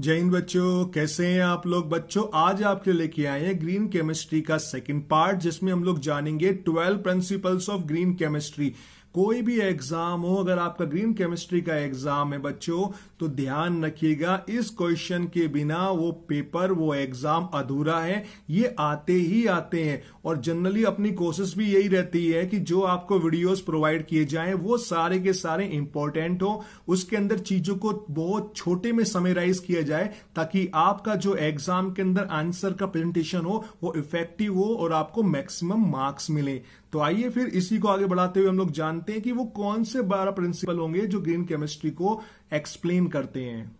जय हिंद बच्चों कैसे हैं आप लोग बच्चों आज आपके लेके आए हैं ग्रीन केमिस्ट्री का सेकंड पार्ट जिसमें हम लोग जानेंगे 12 प्रिंसिपल्स ऑफ ग्रीन केमिस्ट्री कोई भी एग्जाम हो अगर आपका ग्रीन केमिस्ट्री का एग्जाम है बच्चों तो ध्यान रखिएगा इस क्वेश्चन के बिना वो पेपर वो एग्जाम अधूरा है ये आते ही आते हैं और जनरली अपनी कोशिश भी यही रहती है कि जो आपको वीडियोस प्रोवाइड किए जाएं वो सारे के सारे इंपॉर्टेंट हो उसके अंदर चीजों को बहुत छोटे में समेराइज किया जाए ताकि आपका जो एग्जाम के अंदर आंसर का प्रेजेंटेशन हो वो इफेक्टिव हो और आपको मैक्सिमम मार्क्स मिले तो आइए फिर इसी को आगे बढ़ाते हुए हम लोग जानते हैं कि वो कौन से बारह प्रिंसिपल होंगे जो ग्रीन केमिस्ट्री को एक्सप्लेन करते हैं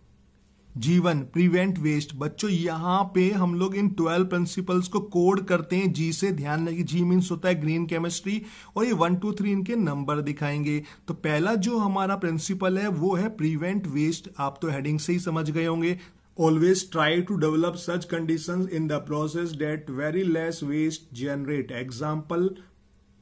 जीवन प्रिवेंट वेस्ट बच्चों यहां पे हम लोग इन ट्वेल्व प्रिंसिपल्स को कोड करते हैं जी से ध्यान लगे जी मीन्स होता है ग्रीन केमिस्ट्री और ये वन टू थ्री इनके नंबर दिखाएंगे तो पहला जो हमारा प्रिंसिपल है वो है प्रिवेंट वेस्ट आप तो हेडिंग से ही समझ गए होंगे always try to develop such conditions in the process that very less waste generate example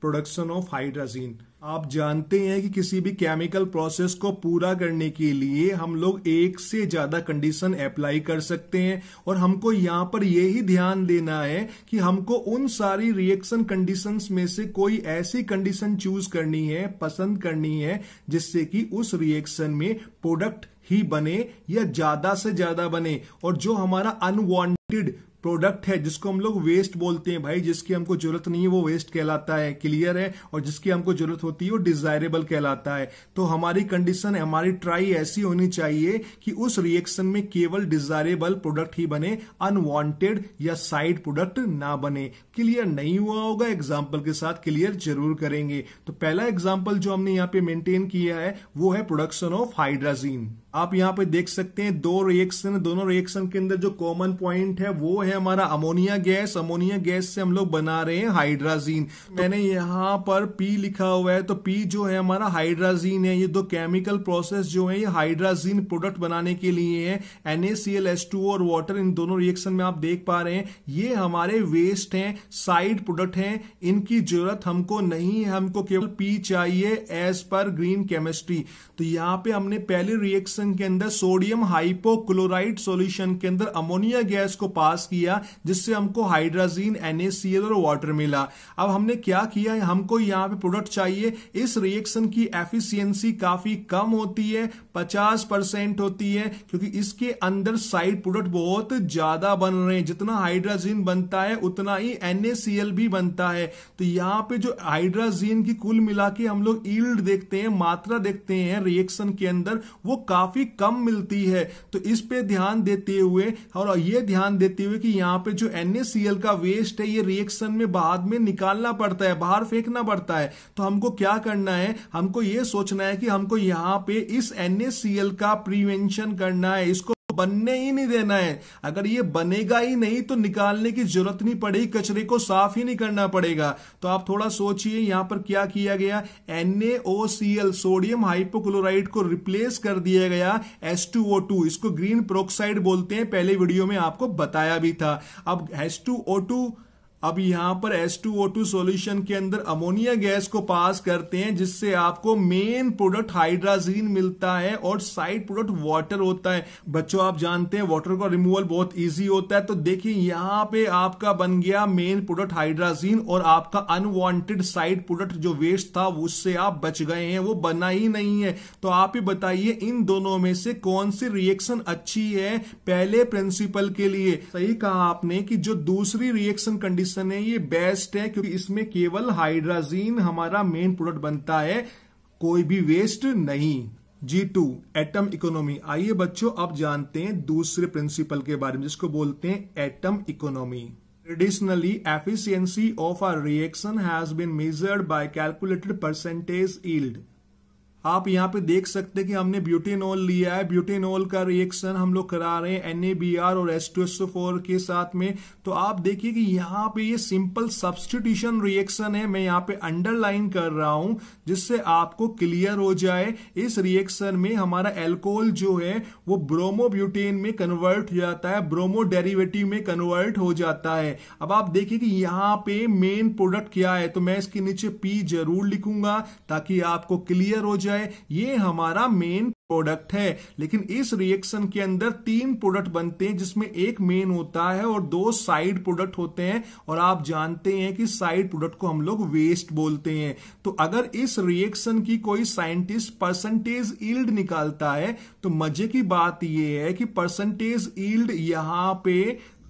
production of hydrazine आप जानते हैं कि किसी भी केमिकल प्रोसेस को पूरा करने के लिए हम लोग एक से ज्यादा कंडीशन अप्लाई कर सकते हैं और हमको यहाँ पर यही ध्यान देना है कि हमको उन सारी रिएक्शन कंडीशंस में से कोई ऐसी कंडीशन चूज करनी है पसंद करनी है जिससे कि उस रिएक्शन में प्रोडक्ट ही बने या ज्यादा से ज्यादा बने और जो हमारा अनवांटेड प्रोडक्ट है जिसको हम लोग वेस्ट बोलते हैं भाई जिसकी हमको जरूरत नहीं है वो वेस्ट कहलाता है क्लियर है और जिसकी हमको जरूरत होती है वो डिजायरेबल कहलाता है तो हमारी कंडीशन हमारी ट्राई ऐसी होनी चाहिए कि उस रिएक्शन में केवल डिजायरेबल प्रोडक्ट ही बने अनवांटेड या साइड प्रोडक्ट ना बने क्लियर नहीं हुआ होगा एग्जाम्पल के साथ क्लियर जरूर करेंगे तो पहला एग्जाम्पल जो हमने यहाँ पे मेंटेन किया है वो है प्रोडक्शन ऑफ हाइड्राजीन आप यहाँ पे देख सकते हैं दो रिएक्शन दोनों रिएक्शन के अंदर जो कॉमन पॉइंट है वो है हमारा अमोनिया गैस अमोनिया गैस से हम लोग बना रहे हैं हाइड्राजीन तो मैंने यहां पर पी लिखा हुआ है तो पी जो है हमारा हाइड्राजीन है ये दो केमिकल प्रोसेस जो है ये हाइड्राजीन प्रोडक्ट बनाने के लिए है एन और वाटर इन दोनों रिएक्शन में आप देख पा रहे हैं ये हमारे वेस्ट है साइड प्रोडक्ट है इनकी जरूरत हमको नहीं है हमको केवल पी चाहिए एज पर ग्रीन केमिस्ट्री तो यहाँ पे हमने पहले रिएक्शन रिएक्शन के अंदर सोडियम हाइपोक्लोराइड सॉल्यूशन के अंदर अमोनिया गैस को पास किया जिससे हमको हाइड्राजीन एनएसीएल और वाटर मिला अब हमने क्या किया है? हमको यहाँ पे प्रोडक्ट चाहिए इस रिएक्शन की एफिशिएंसी काफी कम होती है पचास होती है क्योंकि इसके अंदर साइड प्रोडक्ट बहुत ज्यादा बन रहे हैं जितना हाइड्राजीन बनता है उतना ही एनएसीएल भी बनता है तो यहाँ पे जो हाइड्राजीन की कुल मिला के हम लोग ईल्ड देखते हैं मात्रा देखते हैं रिएक्शन के अंदर वो काफी काफ़ी कम मिलती है तो इस पे ध्यान देते हुए और ये ध्यान देते हुए कि यहाँ पे जो एन का वेस्ट है ये रिएक्शन में बाद में निकालना पड़ता है बाहर फेंकना पड़ता है तो हमको क्या करना है हमको ये सोचना है कि हमको यहाँ पे इस एन का प्रिवेंशन करना है इसको तो बनने ही नहीं देना है अगर ये बनेगा ही नहीं तो निकालने की जरूरत नहीं पड़ेगी कचरे को साफ ही नहीं करना पड़ेगा तो आप थोड़ा सोचिए यहां पर क्या किया गया NaOCl सोडियम हाइपोक्लोराइड को रिप्लेस कर दिया गया H2O2 इसको ग्रीन प्रोक्साइड बोलते हैं पहले वीडियो में आपको बताया भी था अब H2O2 अब यहां पर H2O2 सॉल्यूशन के अंदर अमोनिया गैस को पास करते हैं जिससे आपको मेन प्रोडक्ट हाइड्राजीन मिलता है और साइड प्रोडक्ट वाटर होता है बच्चों आप जानते हैं वाटर का रिमूवल बहुत इजी होता है तो देखिए यहां पे आपका बन गया मेन प्रोडक्ट हाइड्राजीन और आपका अनवांटेड साइड प्रोडक्ट जो वेस्ट था उससे आप बच गए हैं वो बना ही नहीं है तो आप ही बताइए इन दोनों में से कौन सी रिएक्शन अच्छी है पहले प्रिंसिपल के लिए सही कहा आपने की जो दूसरी रिएक्शन कंडीशन कंडीशन है ये बेस्ट है क्योंकि इसमें केवल हाइड्राजीन हमारा मेन प्रोडक्ट बनता है कोई भी वेस्ट नहीं जी टू एटम इकोनॉमी आइए बच्चों अब जानते हैं दूसरे प्रिंसिपल के बारे में जिसको बोलते हैं atom economy traditionally efficiency of a reaction has been measured by calculated percentage yield आप यहाँ पे देख सकते हैं कि हमने ब्यूटेनॉल लिया है ब्यूटेनॉल का रिएक्शन हम लोग करा रहे हैं NaBr और H2SO4 के साथ में तो आप देखिए कि यहाँ पे ये सिंपल सब्सटीट्यूशन रिएक्शन है मैं यहाँ पे अंडरलाइन कर रहा हूं जिससे आपको क्लियर हो जाए इस रिएक्शन में हमारा एल्कोहल जो है वो ब्रोमोब्यूटेन में कन्वर्ट हो जाता है ब्रोमो डेरिवेटिव में कन्वर्ट हो जाता है अब आप देखिए कि यहाँ पे मेन प्रोडक्ट क्या है तो मैं इसके नीचे पी जरूर लिखूंगा ताकि आपको क्लियर हो जाए जाए ये हमारा मेन प्रोडक्ट है लेकिन इस रिएक्शन के अंदर तीन प्रोडक्ट बनते हैं जिसमें एक मेन होता है और दो साइड प्रोडक्ट होते हैं और आप जानते हैं कि साइड प्रोडक्ट को हम लोग वेस्ट बोलते हैं तो अगर इस रिएक्शन की कोई साइंटिस्ट परसेंटेज ईल्ड निकालता है तो मजे की बात यह है कि परसेंटेज ईल्ड यहां पे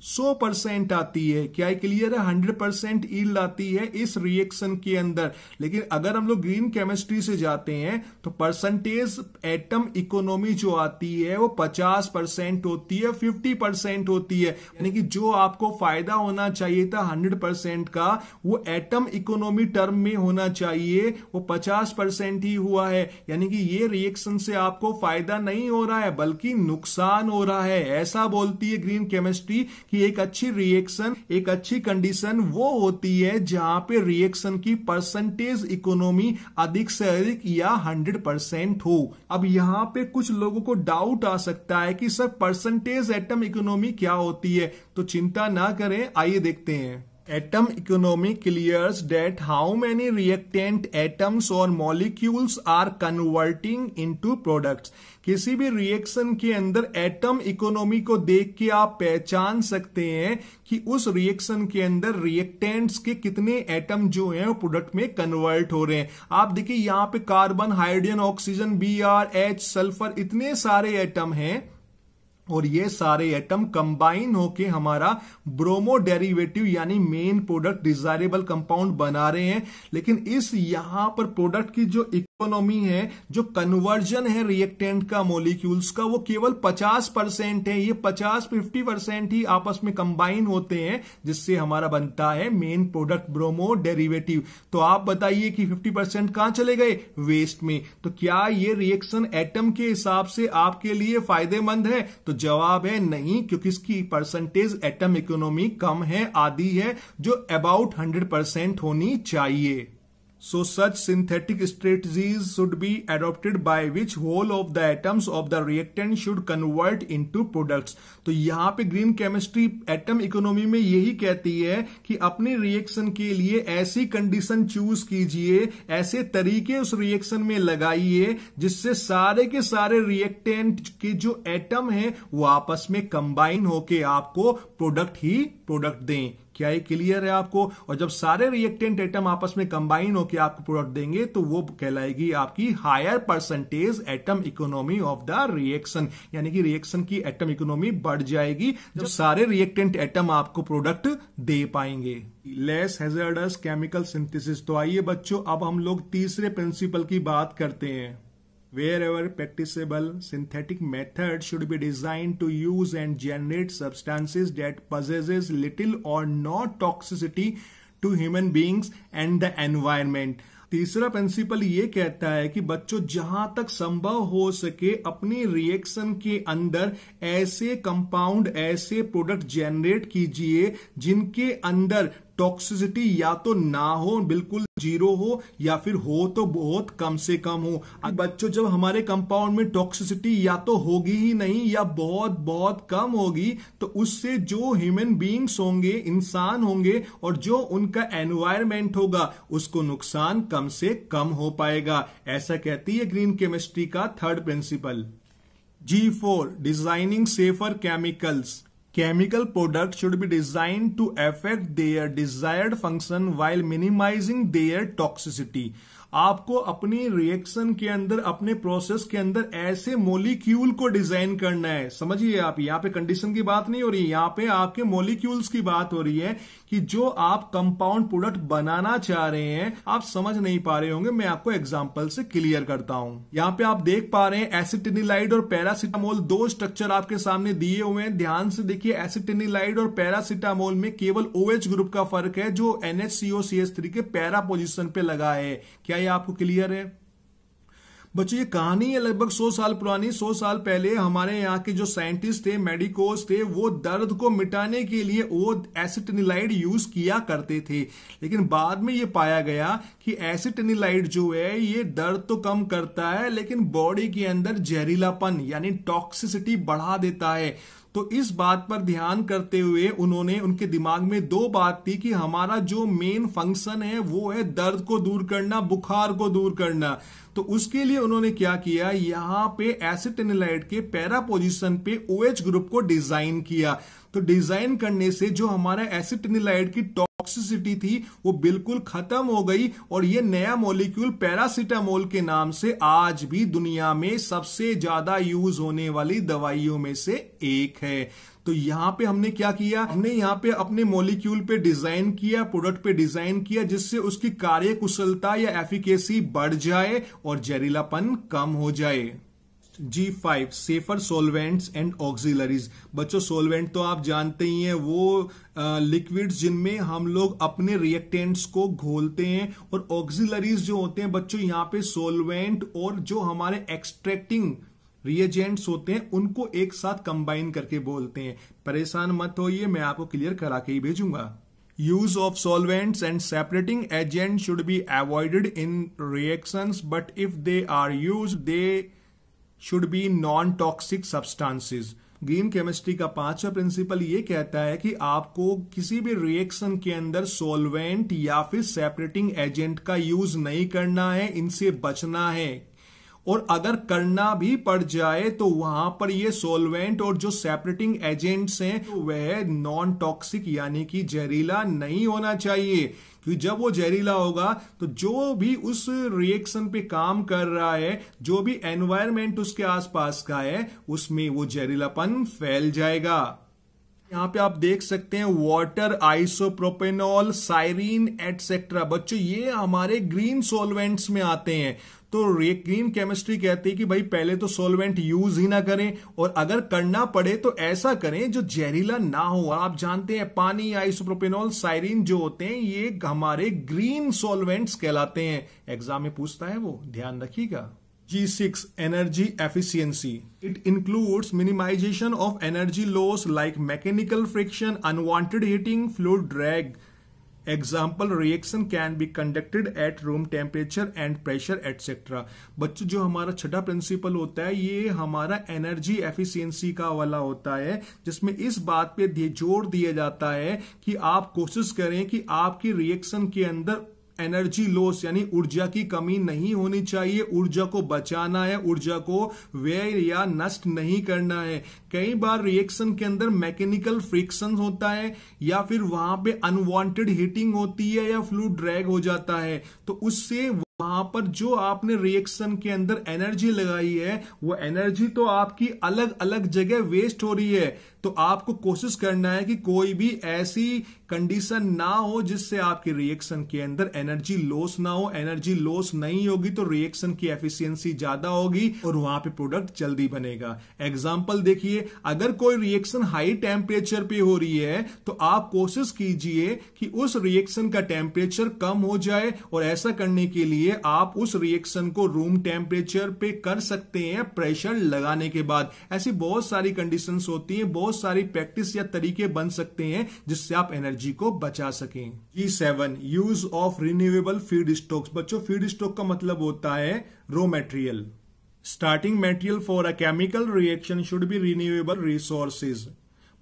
100 परसेंट आती है क्या क्लियर है 100 परसेंट ईल्ड आती है इस रिएक्शन के अंदर लेकिन अगर हम लोग ग्रीन केमिस्ट्री से जाते हैं तो परसेंटेज एटम इकोनॉमी जो आती है वो 50 परसेंट होती है 50 परसेंट होती है यानी कि जो आपको फायदा होना चाहिए था 100 परसेंट का वो एटम इकोनॉमी टर्म में होना चाहिए वो पचास परसेंट ही हुआ है यानी कि ये रिएक्शन से आपको फायदा नहीं हो रहा है बल्कि नुकसान हो रहा है ऐसा बोलती है ग्रीन केमिस्ट्री कि कि एक अच्छी रिएक्शन एक अच्छी कंडीशन वो होती है जहां पे रिएक्शन की परसेंटेज इकोनॉमी अधिक से अधिक या हंड्रेड परसेंट हो अब यहाँ पे कुछ लोगों को डाउट आ सकता है कि सर परसेंटेज एटम इकोनॉमी क्या होती है तो चिंता ना करें आइए देखते हैं Atom clear that how many reactant atoms और or are converting into product किसी भी रिएक्शन के अंदर एटम इकोनॉमी को देख के आप पहचान सकते हैं कि उस रिएक्शन के अंदर रिएक्टेंट्स के कितने एटम जो हैं वो प्रोडक्ट में कन्वर्ट हो रहे हैं आप देखिए यहाँ पे carbon hydrogen oxygen B R H sulphur इतने सारे एटम हैं और ये सारे एटम कंबाइन होके हमारा ब्रोमो डेरिवेटिव यानी मेन प्रोडक्ट डिजायरेबल कंपाउंड बना रहे हैं लेकिन इस यहां पर प्रोडक्ट की जो इकोनॉमी है जो कन्वर्जन है रिएक्टेंट का मॉलिक्यूल्स का वो केवल 50 परसेंट है ये 50 50 परसेंट ही आपस में कंबाइन होते हैं जिससे हमारा बनता है मेन प्रोडक्ट ब्रोमो डेरिवेटिव तो आप बताइए कि फिफ्टी परसेंट चले गए वेस्ट में तो क्या ये रिएक्शन एटम के हिसाब से आपके लिए फायदेमंद है तो जवाब है नहीं क्योंकि इसकी परसेंटेज एटम इकोनॉमी कम है आधी है जो अबाउट हंड्रेड परसेंट होनी चाहिए So such synthetic strategies should be adopted by which whole of the atoms of the reactant should convert into products. तो यहाँ पे ग्रीन केमिस्ट्री एटम इकोनॉमी में यही कहती है कि अपने रिएक्शन के लिए ऐसी कंडीशन चूज कीजिए ऐसे तरीके उस रिएक्शन में लगाइए जिससे सारे के सारे रिएक्टेंट के जो एटम है वो आपस में कंबाइन होके आपको प्रोडक्ट ही प्रोडक्ट दें क्या ये क्लियर है आपको और जब सारे रिएक्टेंट एटम आपस में कंबाइन होकर आपको प्रोडक्ट देंगे तो वो कहलाएगी आपकी higher percentage atom economy of the reaction यानी कि रिएक्शन की एटम इकोनॉमी बढ़ जाएगी जब सारे रिएक्टेंट एटम आपको प्रोडक्ट दे पाएंगे लेस हेजर्डस केमिकल सिंथेसिस तो आइए बच्चों अब हम लोग तीसरे प्रिंसिपल की बात करते हैं wherever practicable synthetic method should be design to use and generate substances that possesses little or not toxicity to human beings and the environment तीसरा प्रिंसिपल ये कहता है कि बच्चों जहां तक संभव हो सके अपनी रिएक्शन के अंदर ऐसे कंपाउंड ऐसे प्रोडक्ट जेनरेट कीजिए जिनके अंदर टॉक्सिसिटी या तो ना हो बिल्कुल जीरो हो या फिर हो तो बहुत कम से कम हो बच्चों जब हमारे कंपाउंड में टॉक्सिसिटी या तो होगी ही नहीं या बहुत बहुत कम होगी तो उससे जो ह्यूमन बींग्स होंगे इंसान होंगे और जो उनका एनवायरमेंट होगा उसको नुकसान कम से कम हो पाएगा ऐसा कहती है ग्रीन केमिस्ट्री का third principle G four designing safer chemicals chemical products should be designed to affect their desired function while minimizing their toxicity आपको अपनी रिएक्शन के अंदर अपने प्रोसेस के अंदर ऐसे मोलिक्यूल को डिजाइन करना है समझिए आप यहाँ पे कंडीशन की बात नहीं हो रही यहाँ पे आपके मोलिक्यूल्स की बात हो रही है कि जो आप कंपाउंड प्रोडक्ट बनाना चाह रहे हैं आप समझ नहीं पा रहे होंगे मैं आपको एग्जाम्पल से क्लियर करता हूं यहाँ पे आप देख पा रहे हैं एसिटिनिलाइड और पैरासिटामोल दो स्ट्रक्चर आपके सामने दिए हुए हैं ध्यान से देखिए एसिटिनिलाइड और पैरासिटामोल में केवल ओएच ग्रुप का फर्क है जो एनएचसीओ के पैरा पोजिशन पे लगा है क्या ये आपको क्लियर है बच्चों ये कहानी है लगभग 100 साल पुरानी 100 साल पहले हमारे यहाँ के जो साइंटिस्ट थे मेडिकोस थे वो दर्द को मिटाने के लिए वो एसिटनिलाइड यूज किया करते थे लेकिन बाद में ये पाया गया कि एसिटनिलाइड जो है ये दर्द तो कम करता है लेकिन बॉडी के अंदर जहरीलापन यानी टॉक्सिसिटी बढ़ा देता है तो इस बात पर ध्यान करते हुए उन्होंने उनके दिमाग में दो बात थी कि हमारा जो मेन फंक्शन है वो है दर्द को दूर करना बुखार को दूर करना तो उसके लिए उन्होंने क्या किया यहां पे एसिटेनिलाइट के पैरा पोजिशन पे ओ OH ग्रुप को डिजाइन किया तो डिजाइन करने से जो हमारा एसिटनिलाइड की टॉक्सिसिटी थी वो बिल्कुल खत्म हो गई और ये नया मॉलिक्यूल पैरासिटामोल के नाम से आज भी दुनिया में सबसे ज्यादा यूज होने वाली दवाइयों में से एक है तो यहां पे हमने क्या किया हमने यहां पे अपने मॉलिक्यूल पे डिजाइन किया प्रोडक्ट पे डिजाइन किया जिससे उसकी कार्य कुशलता या एफिकेसी बढ़ जाए और जहरीलापन कम हो जाए G five safer solvents and auxiliaries बच्चों सोलवेंट तो आप जानते ही हैं वो लिक्विड्स जिनमें हम लोग अपने रिएक्टेंट्स को घोलते हैं और ऑक्सिलरीज जो होते हैं बच्चों यहाँ पे सोलवेंट और जो हमारे एक्सट्रैक्टिंग रिएजेंट्स होते हैं उनको एक साथ कंबाइन करके बोलते हैं परेशान मत होइए मैं आपको क्लियर करा के ही भेजूंगा use of solvents and separating agents should be avoided in reactions but if they are used they should be non toxic substances green chemistry का पांचवा प्रिंसिपल ये कहता है कि आपको किसी भी रिएक्शन के अंदर सोलवेंट या फिर सेपरेटिंग एजेंट का यूज नहीं करना है इनसे बचना है और अगर करना भी पड़ जाए तो वहां पर ये सोलवेंट और जो सेपरेटिंग एजेंट्स हैं वह नॉन टॉक्सिक यानी कि जहरीला नहीं होना चाहिए क्योंकि जब वो जहरीला होगा तो जो भी उस रिएक्शन पे काम कर रहा है जो भी एनवायरमेंट उसके आसपास का है उसमें वो जहरीलापन फैल जाएगा यहाँ पे आप देख सकते हैं वाटर आइसोप्रोपेनॉल साइरीन एटसेट्रा बच्चों ये हमारे ग्रीन सोलवेंट्स में आते हैं तो रेक्रीम केमिस्ट्री कहती है कि भाई पहले तो सोलवेंट यूज ही ना करें और अगर करना पड़े तो ऐसा करें जो जहरीला ना हो आप जानते हैं पानी आइसोप्रोपेनॉल साइरिन जो होते हैं ये हमारे ग्रीन सोलवेंट्स कहलाते हैं एग्जाम में पूछता है वो ध्यान रखिएगा G6 energy efficiency it includes minimization of energy loss like mechanical friction unwanted heating flu drag example reaction can be conducted at room temperature and pressure etcetera बच्चों जो हमारा छठा प्रिंसिपल होता है ये हमारा एनर्जी एफिशियंसी का वाला होता है जिसमें इस बात पे जोर दिया जाता है कि आप कोशिश करें कि आपकी रिएक्शन के अंदर एनर्जी लॉस यानी ऊर्जा की कमी नहीं होनी चाहिए ऊर्जा को बचाना है ऊर्जा को व्यय या नष्ट नहीं करना है कई बार रिएक्शन के अंदर मैकेनिकल फ्रिक्शन होता है या फिर वहां पे अनवांटेड हीटिंग होती है या फ्लू ड्रैग हो जाता है तो उससे वहां पर जो आपने रिएक्शन के अंदर एनर्जी लगाई है वो एनर्जी तो आपकी अलग अलग जगह वेस्ट हो रही है तो आपको कोशिश करना है कि कोई भी ऐसी कंडीशन ना हो जिससे आपके रिएक्शन के अंदर एनर्जी लॉस ना हो एनर्जी लॉस नहीं होगी तो रिएक्शन की एफिशिएंसी ज्यादा होगी और वहां पे प्रोडक्ट जल्दी बनेगा एग्जाम्पल देखिए अगर कोई रिएक्शन हाई टेम्परेचर पे हो रही है तो आप कोशिश कीजिए कि उस रिएक्शन का टेम्परेचर कम हो जाए और ऐसा करने के लिए लिए आप उस रिएक्शन को रूम टेम्परेचर पे कर सकते हैं प्रेशर लगाने के बाद ऐसी बहुत सारी कंडीशंस होती हैं बहुत सारी प्रैक्टिस या तरीके बन सकते हैं जिससे आप एनर्जी को बचा सकें G seven use of renewable feedstocks बच्चों फीड स्टॉक का मतलब होता है raw material starting material for a chemical reaction should be renewable resources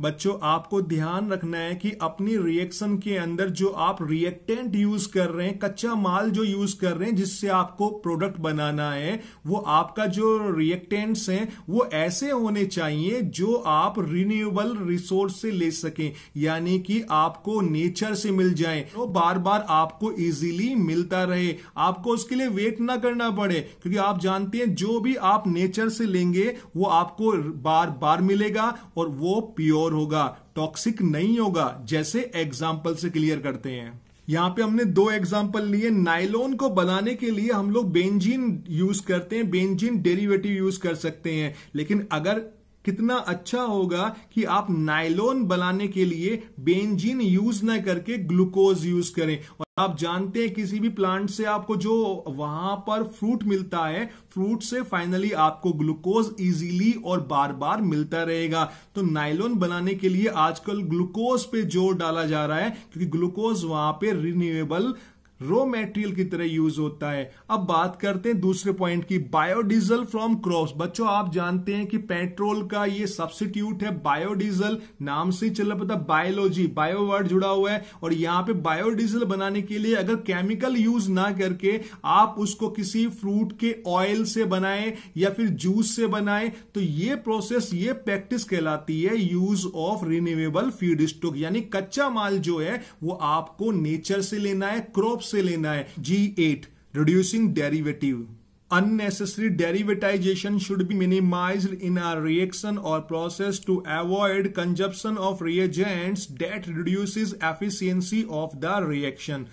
बच्चों आपको ध्यान रखना है कि अपनी रिएक्शन के अंदर जो आप रिएक्टेंट यूज कर रहे हैं कच्चा माल जो यूज कर रहे हैं जिससे आपको प्रोडक्ट बनाना है वो आपका जो रिएक्टेंट्स हैं वो ऐसे होने चाहिए जो आप रिन्यूएबल रिसोर्स से ले सकें यानी कि आपको नेचर से मिल जाए तो बार बार आपको इजीली मिलता रहे आपको उसके लिए वेट ना करना पड़े क्योंकि आप जानते हैं जो भी आप नेचर से लेंगे वो आपको बार बार मिलेगा और वो प्योर प्योर होगा टॉक्सिक नहीं होगा जैसे एग्जाम्पल से क्लियर करते हैं यहाँ पे हमने दो एग्जाम्पल लिए नाइलोन को बनाने के लिए हम लोग बेंजीन यूज करते हैं बेंजीन डेरिवेटिव यूज कर सकते हैं लेकिन अगर कितना अच्छा होगा कि आप नाइलोन बनाने के लिए बेंजीन यूज ना करके ग्लूकोज यूज करें और आप जानते हैं किसी भी प्लांट से आपको जो वहां पर फ्रूट मिलता है फ्रूट से फाइनली आपको ग्लूकोज इजीली और बार बार मिलता रहेगा तो नाइलोन बनाने के लिए आजकल ग्लूकोज पे जोर डाला जा रहा है क्योंकि ग्लूकोज वहां पे रिन्यूएबल रो मेटेरियल की तरह यूज होता है अब बात करते हैं दूसरे पॉइंट की बायोडीजल फ्रॉम क्रॉप बच्चों आप जानते हैं कि पेट्रोल का ये सब्सिट्यूट है बायोडीजल नाम से चल पता बायोलॉजी बायो वर्ड जुड़ा हुआ है और यहाँ पे बायोडीजल बनाने के लिए अगर केमिकल यूज ना करके आप उसको किसी फ्रूट के ऑयल से बनाए या फिर जूस से बनाए तो ये प्रोसेस ये प्रैक्टिस कहलाती है use of renewable feedstock यानी कच्चा माल जो है वो आपको नेचर से लेना है क्रॉप से से लेना है G eight reducing derivative unnecessary derivatization should be minimize in a reaction or process to avoid consumption of reagents that reduce efficiency of the reaction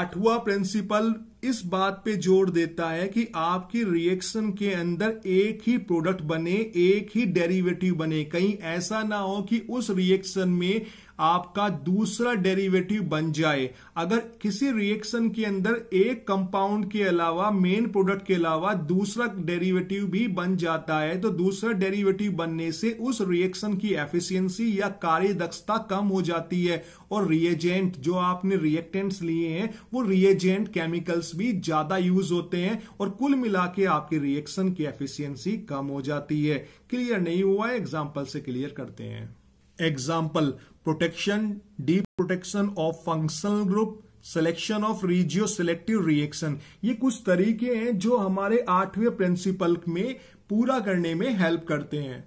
आठवा प्रिंसिपल इस बात पे जोर देता है कि आपकी रिएक्शन के अंदर एक ही प्रोडक्ट बने एक ही डेरिवेटिव बने कहीं ऐसा ना हो कि उस रिएक्शन में आपका दूसरा डेरिवेटिव बन जाए अगर किसी रिएक्शन के अंदर एक कंपाउंड के अलावा मेन प्रोडक्ट के अलावा दूसरा डेरिवेटिव भी बन जाता है तो दूसरा डेरिवेटिव बनने से उस रिएक्शन की एफिशिएंसी या कार्य दक्षता कम हो जाती है और रिएजेंट जो आपने रिएक्टेंट्स लिए हैं वो रिएजेंट केमिकल्स भी ज्यादा यूज होते हैं और कुल मिला के आपके रिएक्शन की एफिशियंसी कम हो जाती है क्लियर नहीं हुआ है एग्जाम्पल से क्लियर करते हैं example protection protection protection of functional group selection of regioselective reaction ये कुछ तरीके हैं जो हमारे आठवें प्रिंसिपल में पूरा करने में हेल्प करते हैं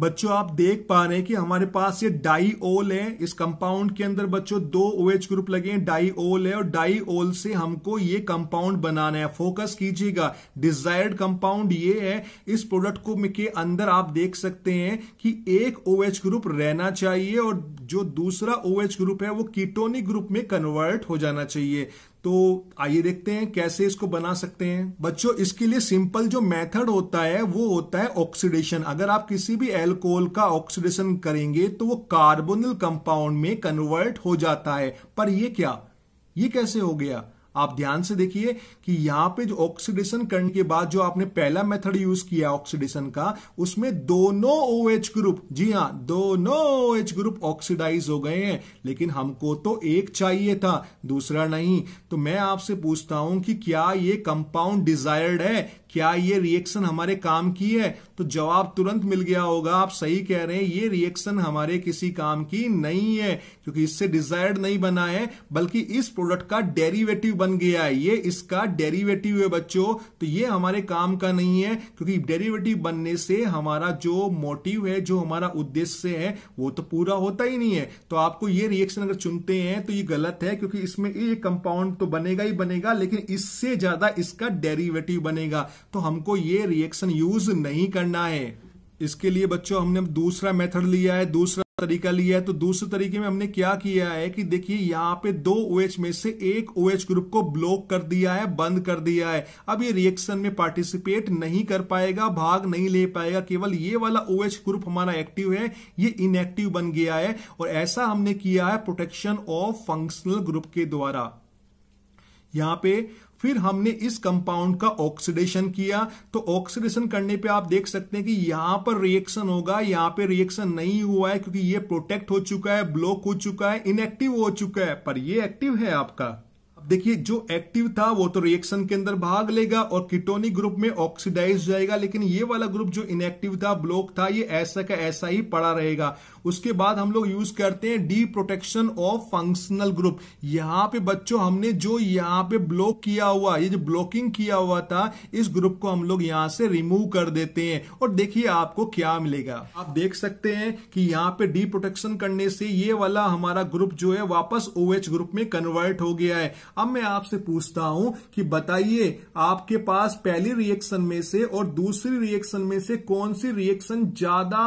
बच्चों आप देख पा रहे हैं कि हमारे पास ये डाई ओल है इस कंपाउंड के अंदर बच्चों दो ओ OH ग्रुप लगे हैं डाई ओल है और डाई ओल से हमको ये कंपाउंड बनाना है फोकस कीजिएगा डिजायर्ड कंपाउंड ये है इस प्रोडक्ट को के अंदर आप देख सकते हैं कि एक ओ OH ग्रुप रहना चाहिए और जो दूसरा ओ OH ग्रुप है वो कीटोनिक ग्रुप में कन्वर्ट हो जाना चाहिए तो आइए देखते हैं कैसे इसको बना सकते हैं बच्चों इसके लिए सिंपल जो मेथड होता है वो होता है ऑक्सीडेशन अगर आप किसी भी एल्कोहल का ऑक्सीडेशन करेंगे तो वो कार्बोनिल कंपाउंड में कन्वर्ट हो जाता है पर ये क्या ये कैसे हो गया आप ध्यान से देखिए कि यहां पे जो ऑक्सीडेशन करने के बाद जो आपने पहला मेथड यूज किया ऑक्सीडेशन का उसमें दोनों ओ एच ग्रुप जी हाँ दोनों ओ एच ग्रुप ऑक्सीडाइज हो गए हैं लेकिन हमको तो एक चाहिए था दूसरा नहीं तो मैं आपसे पूछता हूं कि क्या ये कंपाउंड डिजायर्ड है क्या ये रिएक्शन हमारे काम की है तो जवाब तुरंत मिल गया होगा आप सही कह रहे हैं ये रिएक्शन हमारे किसी काम की नहीं है क्योंकि इससे डिजायर्ड नहीं बना है बल्कि इस प्रोडक्ट का डेरिवेटिव बन गया है ये इसका डेरिवेटिव है बच्चों तो ये हमारे काम का नहीं है क्योंकि डेरिवेटिव बनने से हमारा जो मोटिव है जो हमारा उद्देश्य है वो तो पूरा होता ही नहीं है तो आपको ये रिएक्शन अगर चुनते हैं तो ये गलत है क्योंकि इसमें ये कंपाउंड तो बनेगा ही बनेगा लेकिन इससे ज्यादा इसका डेरिवेटिव बनेगा तो हमको ये रिएक्शन यूज नहीं करना है इसके लिए बच्चों हमने दूसरा मेथड लिया है दूसरा तरीका लिया है तो दूसरे तरीके में हमने क्या किया है कि देखिए यहाँ पे दो OH में से एक OH ग्रुप को ब्लॉक कर दिया है बंद कर दिया है अब ये रिएक्शन में पार्टिसिपेट नहीं कर पाएगा भाग नहीं ले पाएगा केवल ये वाला OH ग्रुप हमारा एक्टिव है ये इनएक्टिव बन गया है और ऐसा हमने किया है प्रोटेक्शन ऑफ फंक्शनल ग्रुप के द्वारा यहां पे फिर हमने इस कंपाउंड का ऑक्सीडेशन किया तो ऑक्सीडेशन करने पे आप देख सकते हैं कि यहां पर रिएक्शन होगा यहां पे रिएक्शन नहीं हुआ है क्योंकि ये प्रोटेक्ट हो चुका है ब्लॉक हो चुका है इनएक्टिव हो चुका है पर ये एक्टिव है आपका देखिए जो एक्टिव था वो तो रिएक्शन के अंदर भाग लेगा और किटोनिक ग्रुप में ऑक्सीडाइज जाएगा लेकिन ये वाला ग्रुप जो इनएक्टिव था ब्लॉक था ये ऐसा का ऐसा ही पड़ा रहेगा उसके बाद हम लोग यूज करते हैं deprotection of functional group यहां पे बच्चों हमने जो यहां पे ब्लॉक किया हुआ ये जो ब्लॉकिंग किया हुआ था इस ग्रुप को हम लोग यहां से रिमूव कर देते हैं और देखिए आपको क्या मिलेगा आप देख सकते हैं कि यहाँ पे डी प्रोटेक्शन करने से ये वाला हमारा ग्रुप जो है वापस ओ ग्रुप में कन्वर्ट हो गया है अब मैं आपसे पूछता हूं कि बताइए आपके पास पहली रिएक्शन में से और दूसरी रिएक्शन में से कौन सी रिएक्शन ज्यादा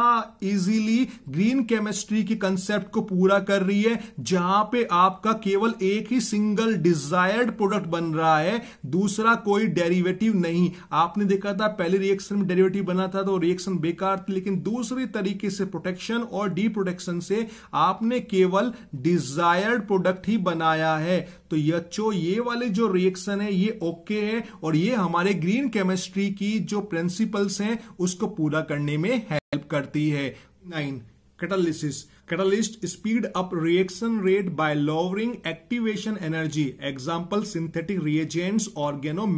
इजीली ग्रीन केमिस्ट्री की कंसेप्ट को पूरा कर रही है जहां पे आपका केवल एक ही सिंगल डिजायर्ड प्रोडक्ट बन रहा है दूसरा कोई डेरिवेटिव नहीं आपने देखा था पहले रिएक्शन में डेरिवेटिव बना था तो रिएक्शन बेकार थी लेकिन दूसरे तरीके से प्रोटेक्शन और डी प्रोटेक्शन से आपने केवल डिजायर्ड प्रोडक्ट ही बनाया है तो यो ये वाले जो रिएक्शन है ये ओके है और ये हमारे ग्रीन केमिस्ट्री की जो प्रिंसिपल्स हैं उसको पूरा करने में हेल्प करती है nine catalysis catalyst speed up reaction rate by lowering activation energy example synthetic reagents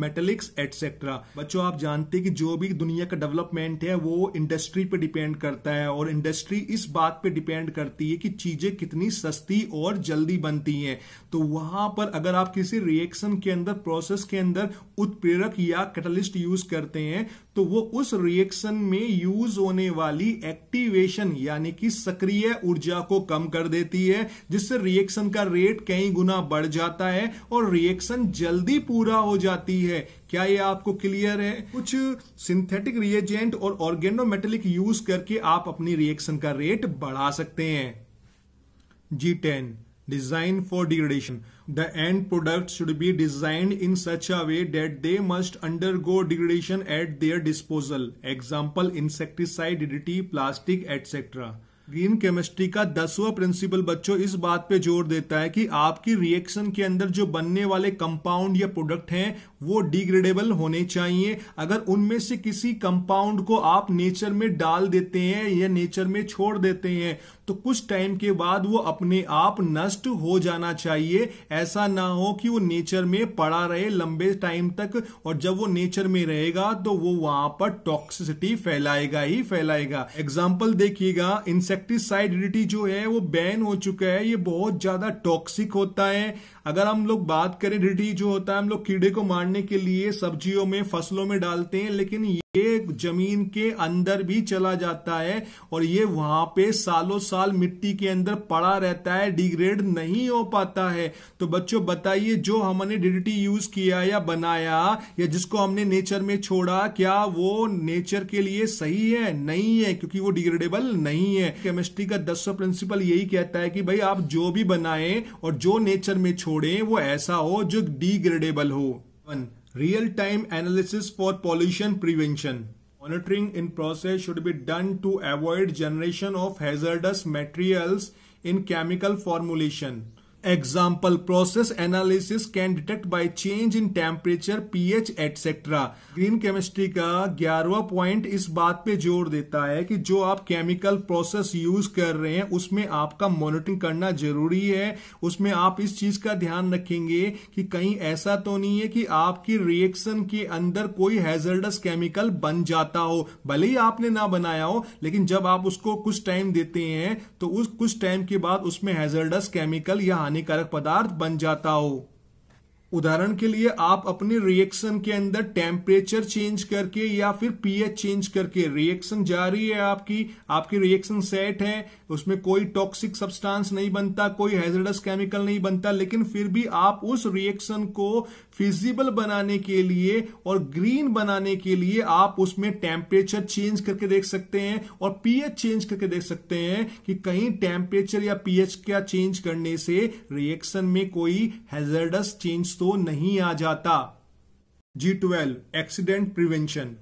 metallics etcetera बच्चों आप जानते हैं कि जो भी दुनिया का डेवलपमेंट है वो इंडस्ट्री पे डिपेंड करता है और इंडस्ट्री इस बात पे डिपेंड करती है कि चीजें कितनी सस्ती और जल्दी बनती है तो वहां पर अगर आप किसी रिएक्शन के अंदर प्रोसेस के अंदर उत्प्रेरक या कैटलिस्ट यूज करते हैं तो वो उस रिएक्शन में यूज होने वाली एक्टिवेशन यानी कि सक्रिय ऊर्जा को कम कर देती है जिससे रिएक्शन का रेट कई गुना बढ़ जाता है और रिएक्शन जल्दी पूरा हो जाती है क्या ये आपको क्लियर है कुछ सिंथेटिक रिएजेंट और ऑर्गेनोमेटेलिक यूज करके आप अपनी रिएक्शन का रेट बढ़ा सकते हैं G ten design for degradation The end product should be designed in such a way that they must undergo degradation at their disposal. Example insecticide, DDT, plastic, etc. Green chemistry का दसवा principal बच्चों इस बात पे जोर देता है कि आपकी रिएक्शन के अंदर जो बनने वाले कंपाउंड या प्रोडक्ट हैं वो डिग्रेडेबल होने चाहिए अगर उनमें से किसी कंपाउंड को आप नेचर में डाल देते हैं या नेचर में छोड़ देते हैं तो कुछ टाइम के बाद वो अपने आप नष्ट हो जाना चाहिए ऐसा ना हो कि वो नेचर में पड़ा रहे लंबे टाइम तक और जब वो नेचर में रहेगा तो वो वहां पर टॉक्सिसिटी फैलाएगा ही फैलाएगा एग्जाम्पल देखिएगा इंसेक्टिसाइडिटी जो है वो बैन हो चुका है ये बहुत ज्यादा टॉक्सिक होता है अगर हम लोग बात करें डिटी जो होता है हम लोग कीड़े को मारने के लिए सब्जियों में फसलों में डालते हैं लेकिन ये जमीन के अंदर भी चला जाता है और ये वहां पे सालों साल मिट्टी के अंदर पड़ा रहता है डिग्रेड नहीं हो पाता है तो बच्चों बताइए जो हमने डीडीटी यूज किया या बनाया या जिसको हमने नेचर में छोड़ा क्या वो नेचर के लिए सही है नहीं है क्योंकि वो डिग्रेडेबल नहीं है केमिस्ट्री का दसवा प्रिंसिपल यही कहता है कि भाई आप जो भी बनाए और जो नेचर में छोड़े वो ऐसा हो जो डिग्रेडेबल हो one Real-time analysis for pollution prevention. Monitoring in process should be done to avoid generation of hazardous materials in chemical formulation. Example process analysis can detect by change in temperature pH etc. Green chemistry का ग्यारहवा point इस बात पे जोर देता है कि जो आप केमिकल प्रोसेस यूज कर रहे हैं उसमें आपका मॉनिटरिंग करना जरूरी है उसमें आप इस चीज का ध्यान रखेंगे कि कहीं ऐसा तो नहीं है कि आपकी रिएक्शन के अंदर कोई हैजर्डस केमिकल बन जाता हो भले ही आपने ना बनाया हो लेकिन जब आप उसको कुछ टाइम देते हैं तो उस कुछ टाइम के बाद उसमें हैजर्डस केमिकल या हानिकारक पदार्थ बन जाता हो उदाहरण के लिए आप अपने रिएक्शन के अंदर टेम्परेचर चेंज करके या फिर पीएच चेंज करके रिएक्शन जारी है आपकी आपकी रिएक्शन सेट है उसमें कोई टॉक्सिक सब्सटेंस नहीं बनता कोई हैजर्डस केमिकल नहीं बनता लेकिन फिर भी आप उस रिएक्शन को फिजिबल बनाने के लिए और ग्रीन बनाने के लिए आप उसमें टेम्परेचर चेंज करके देख सकते हैं और पीएच चेंज करके देख सकते हैं कि कहीं टेम्परेचर या पीएच का चेंज करने से रिएक्शन में कोई हेजरडस चेंज तो नहीं आ जाता G twelve accident prevention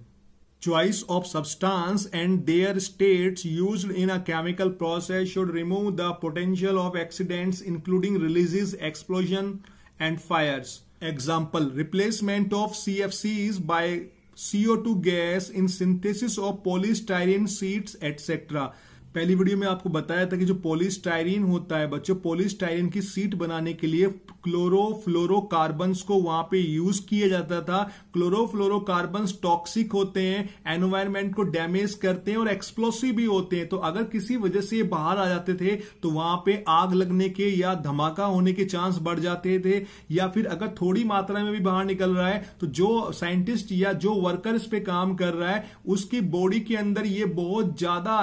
choice of substance and their state use in a chemical process should remove the potential of accidents including releases explosion and fires Example, replacement of CFCs by CO2 gas in synthesis of polystyrene sheets, etc. पहली video में आपको बताया था कि जो पोलिस्टाइरिन होता है बच्चों पोलिस्टाइरिन की सीट बनाने के लिए क्लोरोफ्लोरोकार्बन्स को वहां पे यूज किया जाता था क्लोरोफ्लोरोकार्बन्स टॉक्सिक होते हैं एनवायरमेंट को डैमेज करते हैं और एक्सप्लोसिव भी होते हैं तो अगर किसी वजह से ये बाहर आ जाते थे तो वहां पे आग लगने के या धमाका होने के चांस बढ़ जाते थे या फिर अगर थोड़ी मात्रा में भी बाहर निकल रहा है तो जो साइंटिस्ट या जो वर्कर इस पे काम कर रहा है उसकी बॉडी के अंदर ये बहुत ज्यादा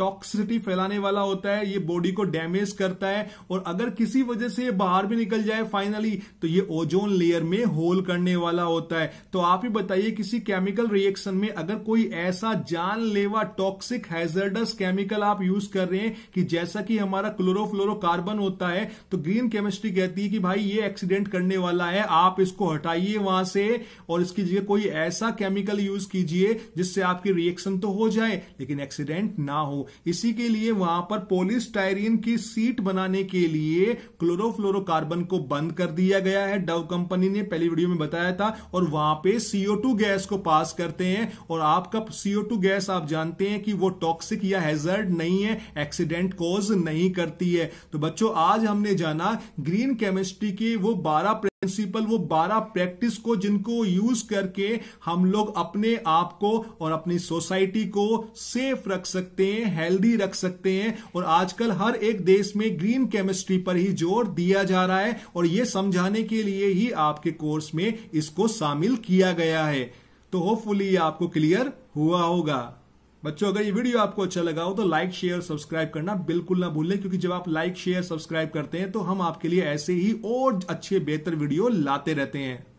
टॉक्सिसिटी फैलाने वाला होता है ये बॉडी को डैमेज करता है और अगर किसी वजह से ये बाहर भी निकल जाए फाइनली तो ये ओजोन लेयर में होल करने वाला होता है तो आप ही बताइए किसी केमिकल रिएक्शन में अगर कोई ऐसा जानलेवा टॉक्सिक हैजर्डस केमिकल आप यूज कर रहे हैं कि जैसा कि हमारा क्लोरोफ्लोरोकार्बन होता है तो ग्रीन केमिस्ट्री कहती है कि भाई ये एक्सीडेंट करने वाला है आप इसको हटाइए वहां से और इसकी जगह कोई ऐसा केमिकल यूज कीजिए जिससे आपकी रिएक्शन तो हो जाए लेकिन एक्सीडेंट ना हो इसी के लिए वहां पर पोलिस्टायरीन की सीट बनाने के लिए क्लोरोफ्लोरोकार्बन को बंद कर दिया गया है डव कंपनी ने पहली वीडियो में बताया था और वहां पे टू गैस को पास करते हैं और आपका टू गैस आप जानते हैं कि वो टॉक्सिक या हेजर्ड नहीं है एक्सीडेंट कॉज नहीं करती है तो बच्चों आज हमने जाना ग्रीन केमिस्ट्री के वो बारह प्रिंसिपल वो बारह प्रैक्टिस को जिनको यूज करके हम लोग अपने आप को और अपनी सोसाइटी को सेफ रख सकते हैं हेल्दी रख सकते हैं और आजकल हर एक देश में ग्रीन केमिस्ट्री पर ही जोर दिया जा रहा है और ये समझाने के लिए ही आपके कोर्स में इसको शामिल किया गया है तो होपफुली आपको क्लियर हुआ होगा बच्चों अगर ये वीडियो आपको अच्छा लगा हो तो लाइक शेयर सब्सक्राइब करना बिल्कुल ना भूलें क्योंकि जब आप लाइक शेयर सब्सक्राइब करते हैं तो हम आपके लिए ऐसे ही और अच्छे बेहतर वीडियो लाते रहते हैं